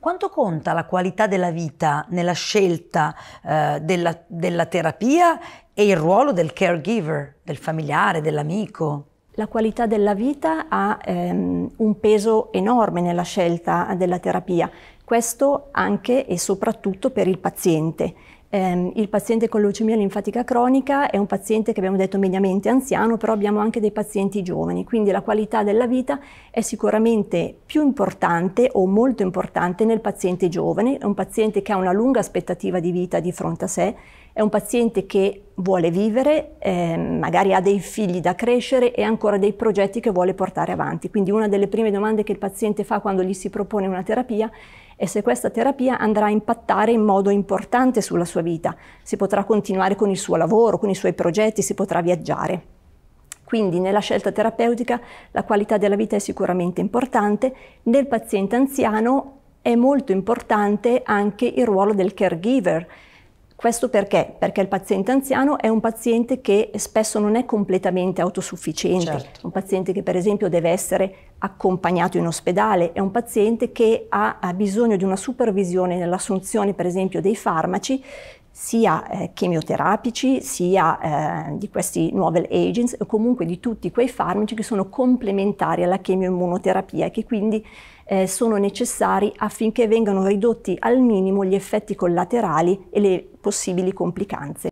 Quanto conta la qualità della vita nella scelta eh, della, della terapia e il ruolo del caregiver, del familiare, dell'amico? la qualità della vita ha ehm, un peso enorme nella scelta della terapia. Questo anche e soprattutto per il paziente. Ehm, il paziente con leucemia linfatica cronica è un paziente che abbiamo detto mediamente anziano, però abbiamo anche dei pazienti giovani, quindi la qualità della vita è sicuramente più importante o molto importante nel paziente giovane, è un paziente che ha una lunga aspettativa di vita di fronte a sé è un paziente che vuole vivere, eh, magari ha dei figli da crescere e ancora dei progetti che vuole portare avanti. Quindi una delle prime domande che il paziente fa quando gli si propone una terapia è se questa terapia andrà a impattare in modo importante sulla sua vita, se potrà continuare con il suo lavoro, con i suoi progetti, se potrà viaggiare. Quindi nella scelta terapeutica la qualità della vita è sicuramente importante, nel paziente anziano è molto importante anche il ruolo del caregiver, questo perché? Perché il paziente anziano è un paziente che spesso non è completamente autosufficiente, certo. un paziente che per esempio deve essere accompagnato in ospedale, è un paziente che ha, ha bisogno di una supervisione nell'assunzione per esempio dei farmaci sia eh, chemioterapici, sia eh, di questi novel agents o comunque di tutti quei farmaci che sono complementari alla chemioimmunoterapia e che quindi eh, sono necessari affinché vengano ridotti al minimo gli effetti collaterali e le possibili complicanze.